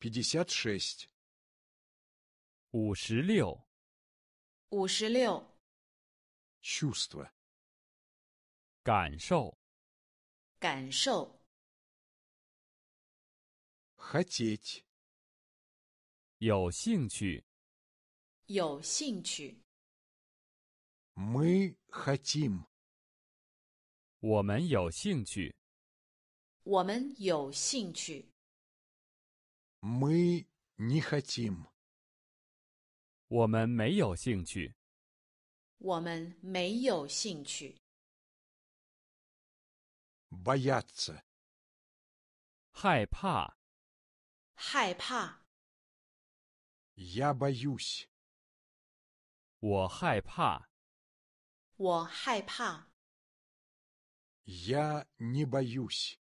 пятьдесят шесть. чувство 五十六，五十六，Чувство. 感受，感受，Хотеть. мы хотим. мы хотим 我们有兴趣，我们有兴趣，我们没有兴趣。我们没有兴趣。Бояться，害怕，害怕。Я боюсь，我害怕，我害怕。Я не боюсь，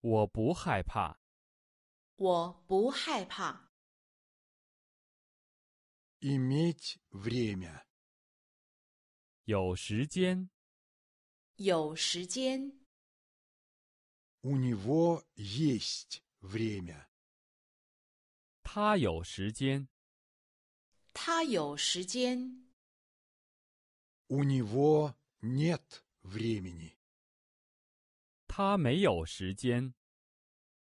我不害怕。我不害怕。Имеет время？有时间？有时间。У него есть время。他有时间。他有时间。У него нет времени。他没有时间。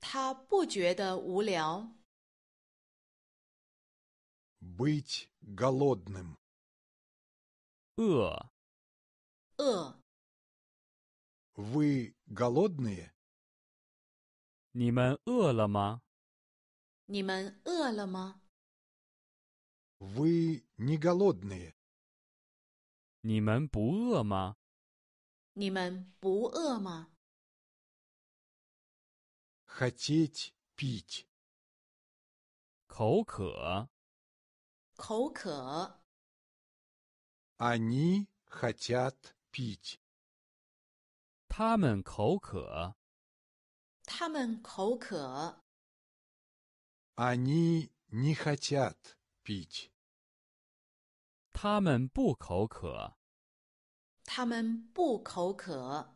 他不觉得无聊。быть голодным，饿。饿。Вы голодные？你们饿了吗？你们饿了吗？Вы не голодные？你们不饿吗？你们不饿吗？喝几几，啤酒。口渴，口渴。они хотят пить。他们口渴，他们口渴。они не хотят пить。他们不口渴，他们不口渴。